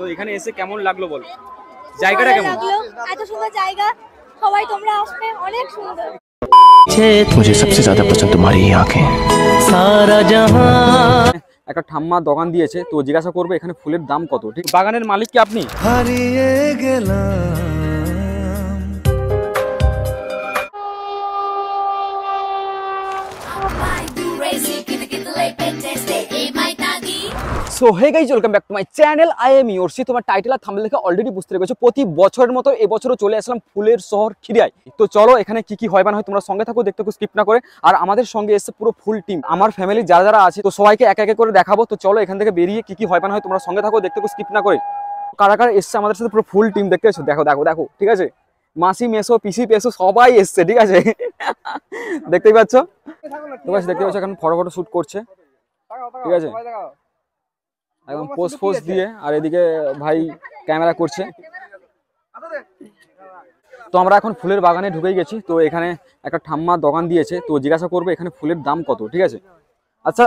তো এখানে এসে কেমন লাগলো বল জায়গাটা কেমন এত সুন্দর জায়গা সবাই তোমরা আসবে অনেক সুন্দর একটা ঠাম্মা দোকান দিয়েছে তো জিজ্ঞাসা করবে এখানে ফুলের দাম কত ঠিক বাগানের মালিক কি আপনি হারিয়ে গেলাম oh, so hey guys welcome back to my channel I am ইউরসি তোমার টাইটেল আর থামলে লেখা অলরেডি বুঝতে পেরেছো প্রতি বছরের মতো এবছরও চলে আসলাম ফুলের শহর খিরিয়ায় তো চলো এখানে কি কি হয় না হয় তোমরা সঙ্গে থাকো দেখতে স্কিপ না করে আর আমাদের সঙ্গে এসে পুরো ফুল টিম আমার ফ্যামিলি যারা যারা আছে তো সবাইকে এক এক করে দেখাবো তো চলো এখান থেকে বেরিয়ে কি কি হয় না হয় তোমরা সঙ্গে থাকো দেখতে স্কিপ না করে কারা কারা এসছে আমাদের সাথে পুরো ফুল টিম দেখতে এসো দেখো দেখো দেখো ঠিক আছে মাসি মেসো পিসি পেসো সবাই এসছে ঠিক আছে দেখতেই পাচ্ছ ঠিক আছে দেখতে পাচ্ছ এখন ফটো ফটো শ্যুট করছে ঠিক আছে এবং পোস্ট পোস্ট দিয়ে আর এদিকে ভাই ক্যামেরা করছে তো আমরা এখন ফুলের বাগানে ঢুকে গেছি তো এখানে একটা ঠাম্মা দোকান দিয়েছে তো জিজ্ঞাসা করবো এখানে ফুলের দাম কত ঠিক আছে আচ্ছা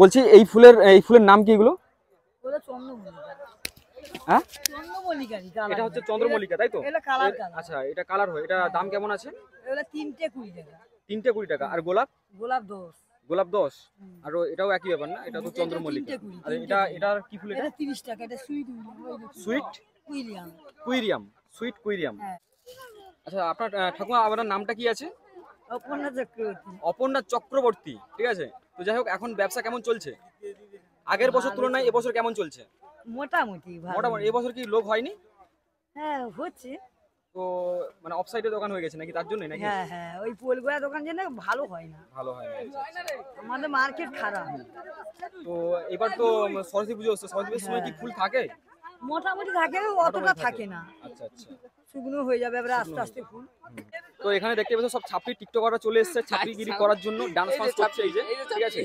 বলছি এই ফুলের এই ফুলের নাম কি এগুলো হ্যাঁ এটা হচ্ছে চন্দ্রমল্লিকা তাই তো আচ্ছা এটা কালার হয় দাম কেমন আছে তিনটে তিনটে কুড়ি টাকা আর গোলাপ গোলাপ দশ গোলাপ দশ আর এটাও একই ব্যাপার না এটা তো চন্দ্রমল্লিকা আর এটা এটার কি ফুল এটা 30 টাকা এটা সুইট সুইট কুইরিয়াম কুইরিয়াম সুইট কুইরিয়াম হ্যাঁ। আচ্ছা আপনার ঠাকুমা আপনার নামটা কি আছে অপর্ণা চক্রবর্তী অপর্ণা চক্রবর্তী ঠিক আছে তো যাই হোক এখন ব্যবসা কেমন চলছে আগের বছর তুলনায় এবছর কেমন চলছে মোটামুটি মোটামুটি এবছর কি লোক হয়নি হ্যাঁ হচ্ছে তো মানে অফ সাইডে দোকান হয়ে গেছে নাকি তার জন্য নাকি হ্যাঁ হ্যাঁ ওই পোলগোয়া দোকান যে না ভালো হয় না ভালো হয় না আচ্ছা, আচ্ছা। আমাদের মার্কেট খারাপ তো এবার তো সরস্বতী পুজো হচ্ছে সরস্বতী পুজোর সময় কি হ্যাঁ। ফুল থাকে মোটামুটি থাকে অতটা থাকে না আচ্ছা আচ্ছা শুকনো হয়ে যাবে এবারে আস্তে আস্তে ফুল তো এখানে দেখতে পাচ্ছ সব ছাপড়ি টিকটকাররা চলে এসেছে ছাপড়িগিরি আচ্ছা। করার জন্য ডান্স ফান্স করছে এই যে ঠিক আছে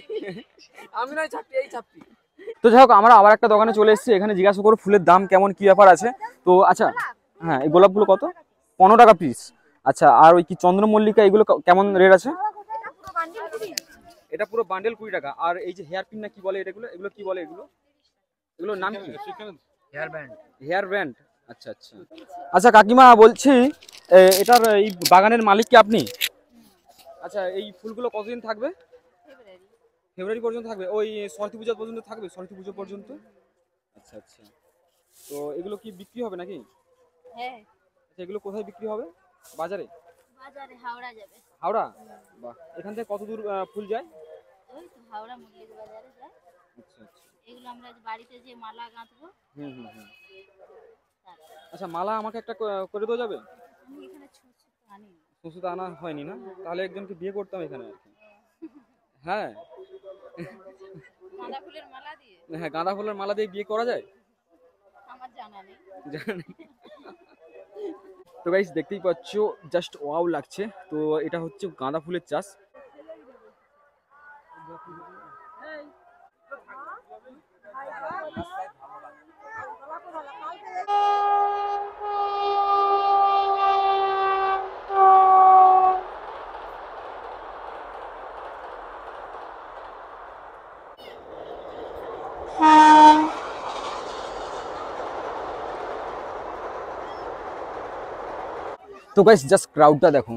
আমি নয় ছাপড়ি এই ছাপড়ি তো যাই হোক আমরা আবার একটা দোকানে চলে এসেছি এখানে জিজ্ঞাসা করো ফুলের দাম কেমন কি ব্যাপার আছে তো আচ্ছা হ্যাঁ এই গোলাপগুলো কত পনেরো টাকা পিস আচ্ছা আর ওই কি চন্দ্রমল্লিকা এগুলো কেমন রেট আছে এটা পুরো বান্ডেল কুড়ি টাকা আর এই যে হেয়ার পিন না কি বলে এটাগুলো এগুলো কি বলে এগুলো এগুলোর নাম কি হেয়ার ব্যান্ড হেয়ার ব্যান্ড আচ্ছা আচ্ছা আচ্ছা কাকিমা বলছি এটার এই বাগানের মালিক কি আপনি আচ্ছা এই ফুলগুলো কতদিন থাকবে ফেব্রুয়ারি পর্যন্ত থাকবে ওই সরস্বতী পূজা পর্যন্ত থাকবে সরস্বতী পূজা পর্যন্ত আচ্ছা আচ্ছা তো এগুলো কি বিক্রি হবে নাকি হ্যাঁ আচ্ছা, এগুলো কোথায় বিক্রি হবে বাজারে বাজারে হাওড়া যাবে হাওড়া বাহ এখান থেকে কত দূর ফুল যায় ওই তো হাওড়া বাজারে যায় আচ্ছা আচ্ছা এগুলো আমরা বাড়িতে যে মালা গাঁথবো হুম হুম হুম আচ্ছা মালা আমাকে একটা করে দেওয়া যাবে আমি এখানে আনি আনা হয়নি না তাহলে একজনকে বিয়ে করতাম এখানে আর কি হ্যাঁ।, হ্যাঁ গাঁদা ফুলের মালা দিয়ে হ্যাঁ গাঁদা ফুলের মালা দিয়ে বিয়ে করা যায় আমার জানা নেই জানা নেই तो गाइस देखते ही पाच जस्ट वाव लगे तो यहाँ हम गाँदा फुलर चाष তো গাইস জাস্ট ক্রাউডটা দেখো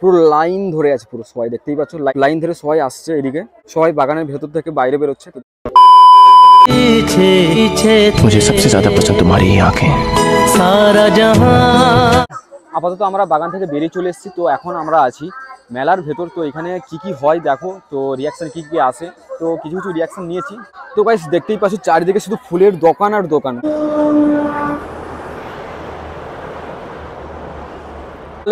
পুরো লাইন ধরে আছে পুরো সবাই দেখতেই পাচ্ছ লাইন ধরে সবাই আসছে এদিকে সবাই বাগানের ভেতর থেকে বাইরে বেরোচ্ছে मुझे আপাতত আমরা বাগান থেকে বেরিয়ে চলে এসেছি তো এখন আমরা আছি মেলার ভেতর তো এখানে কি কি হয় দেখো তো রিয়াকশান কী কী আসে তো কিছু কিছু রিয়াকশন নিয়েছি তো গাইস দেখতেই পাচ্ছ চারিদিকে শুধু ফুলের দোকান আর দোকান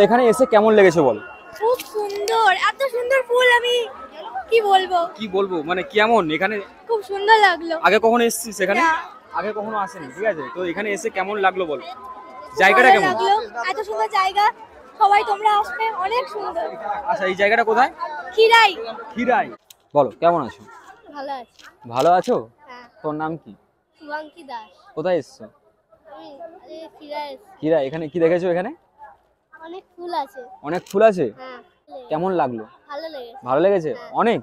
এখানে এসে কেমন লেগেছে বল খুব সুন্দর এত সুন্দর ফুল আমি কি বলবো কি বলবো মানে কেমন এখানে খুব সুন্দর লাগলো আগে কখনো এসেছিস এখানে আগে কখনো আসেনি ঠিক আছে তো এখানে এসে কেমন লাগলো বল জায়গাটা কেমন এত সুন্দর জায়গা সবাই তোমরা আসবে অনেক সুন্দর আচ্ছা এই জায়গাটা কোথায় খিরাই খিরাই বলো কেমন আছো ভালো আছি ভালো আছো হ্যাঁ। তোর নাম কি শুভাঙ্কি দাস কোথায় এসছো খিরাই খিরাই এখানে কি দেখেছো এখানে অনেক ফুল আছে অনেক ফুল আছে হ্যাঁ, কেমন লাগলো ভালো লেগেছে ভালো লেগেছে হ্যাঁ। অনেক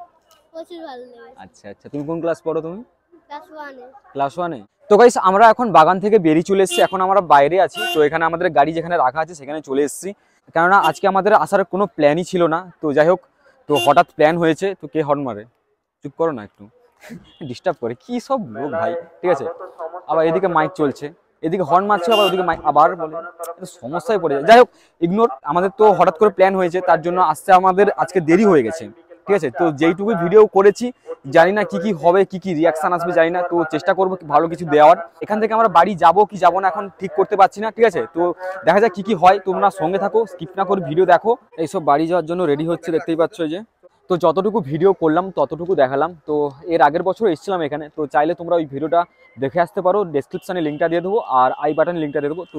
প্রচুর ভালো লেগেছে আচ্ছা আচ্ছা তুমি কোন ক্লাস পড়ো তুমি ক্লাস 1 এ ক্লাস 1 এ তো গাইস আমরা এখন বাগান থেকে বেরিয়ে চলে এসেছি এখন আমরা বাইরে আছি তো এখানে আমাদের গাড়ি যেখানে রাখা আছে সেখানে চলে এসেছি কেননা আজকে আমাদের আসার কোনো প্ল্যানই ছিল না তো যাই হোক তো হঠাৎ প্ল্যান হয়েছে তো কে হর্ন মারে চুপ করো না একটু ডিস্টার্ব করে কি সব লোক ভাই ঠিক আছে আবার এদিকে মাইক চলছে এদিকে হর্ন মারছে আবার ওদিকে আবার বলে সমস্যায় পড়ে যায় যাই হোক ইগনোর আমাদের তো হঠাৎ করে প্ল্যান হয়েছে তার জন্য আসতে আমাদের আজকে দেরি হয়ে গেছে ঠিক আছে তো যেইটুকু ভিডিও করেছি জানি না কি কি হবে কি কি রিয়াকশান আসবে জানি না তো চেষ্টা করবো ভালো কিছু দেওয়ার এখান থেকে আমরা বাড়ি যাব কি যাব না এখন ঠিক করতে পারছি না ঠিক আছে তো দেখা যাক কি কি হয় তোমরা সঙ্গে থাকো স্কিপ না করে ভিডিও দেখো এইসব বাড়ি যাওয়ার জন্য রেডি হচ্ছে দেখতেই পাচ্ছ যে তো যতটুকু ভিডিও করলাম ততটুকু দেখালাম তো এর আগের বছর এসেছিলাম এখানে তো চাইলে তোমরা ওই ভিডিওটা দেখে আসতে পারো ডেসক্রিপশানে লিঙ্কটা দিয়ে দেবো আর আই বাটনে লিঙ্কটা দিয়ে দেবো তো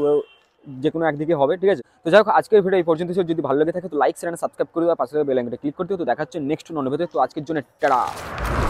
যে কোনো একদিকে হবে ঠিক আছে তো যাই হোক আজকের ভিডিও এই পর্যন্ত যদি ভালো লাগে থাকে তো লাইক শেয়ার সাবস্ক্রাইব করে দেওয়া পাশে বেলাইনটা ক্লিক করতে তো দেখা নেক্সট নন তো আজকের জন্য টাড়া